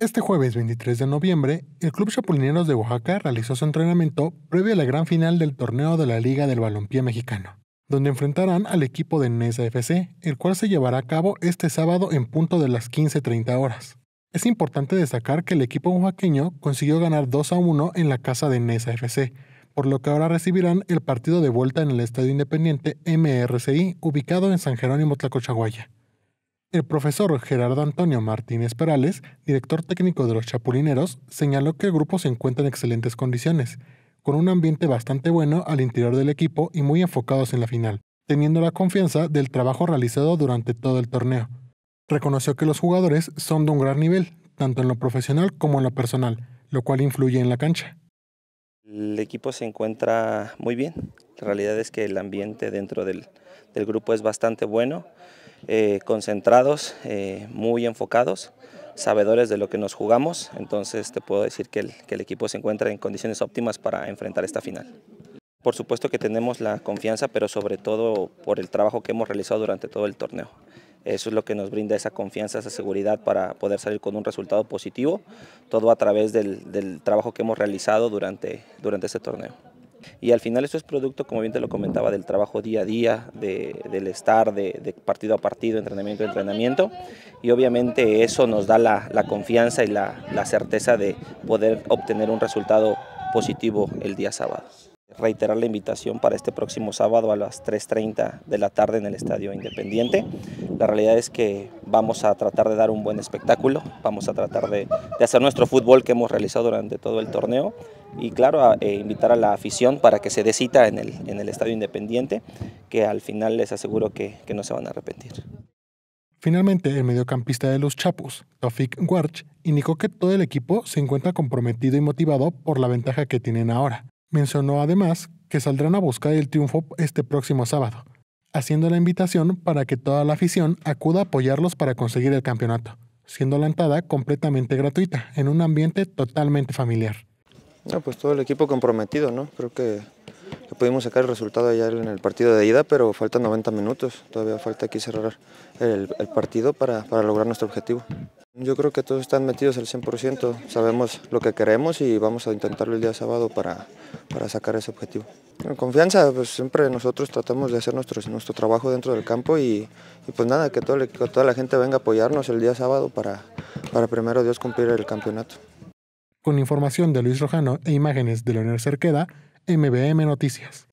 Este jueves 23 de noviembre, el Club Chapulineros de Oaxaca realizó su entrenamiento previo a la gran final del torneo de la Liga del Balompié Mexicano, donde enfrentarán al equipo de Nesa FC, el cual se llevará a cabo este sábado en punto de las 15.30 horas. Es importante destacar que el equipo oaxaqueño consiguió ganar 2 a 1 en la casa de Nesa FC, por lo que ahora recibirán el partido de vuelta en el Estadio Independiente MRCI, ubicado en San Jerónimo Tlacochaguaya. El profesor Gerardo Antonio Martínez Perales, director técnico de los Chapulineros, señaló que el grupo se encuentra en excelentes condiciones, con un ambiente bastante bueno al interior del equipo y muy enfocados en la final, teniendo la confianza del trabajo realizado durante todo el torneo. Reconoció que los jugadores son de un gran nivel, tanto en lo profesional como en lo personal, lo cual influye en la cancha. El equipo se encuentra muy bien. La realidad es que el ambiente dentro del, del grupo es bastante bueno. Eh, concentrados, eh, muy enfocados, sabedores de lo que nos jugamos, entonces te puedo decir que el, equipo se encuentra en condiciones óptimas para enfrentar esta final. Por supuesto que tenemos la confianza, pero sobre todo por el trabajo que hemos realizado durante todo el torneo. Eso es lo que nos brinda esa confianza, esa seguridad para poder salir con un resultado positivo, todo a través del, trabajo que hemos realizado durante, durante este torneo. Y al final eso es producto, como bien te lo comentaba, del trabajo día a día, del estar de, partido a partido, entrenamiento a entrenamiento. Y obviamente eso nos da la, confianza y la certeza de poder obtener un resultado positivo el día sábado reiterar la invitación para este próximo sábado a las 3.30 de la tarde en el Estadio Independiente. La realidad es que vamos a tratar de dar un buen espectáculo, vamos a tratar de, hacer nuestro fútbol que hemos realizado durante todo el torneo y claro, a, eh, invitar a la afición para que se dé cita en el, Estadio Independiente, que al final les aseguro que, no se van a arrepentir. Finalmente, el mediocampista de los Chapos, Tofik Guarch, indicó que todo el equipo se encuentra comprometido y motivado por la ventaja que tienen ahora, Mencionó además que saldrán a buscar el triunfo este próximo sábado, haciendo la invitación para que toda la afición acuda a apoyarlos para conseguir el campeonato, siendo la entrada completamente gratuita, en un ambiente totalmente familiar. pues todo el equipo comprometido, ¿no? Creo que Pudimos sacar el resultado ayer en el partido de ida, pero faltan 90 minutos. Todavía falta aquí cerrar el, partido para, para, lograr nuestro objetivo. Yo creo que todos están metidos al 100%. Sabemos lo que queremos y vamos a intentarlo el día sábado para, para sacar ese objetivo. Con confianza, pues siempre nosotros tratamos de hacer nuestro, nuestro trabajo dentro del campo y, pues nada, que, todo, equipo toda la gente venga a apoyarnos el día sábado para, para primero Dios cumplir el campeonato. Con información de Luis Rojano e imágenes de Leonel Cerqueda, MBM Noticias.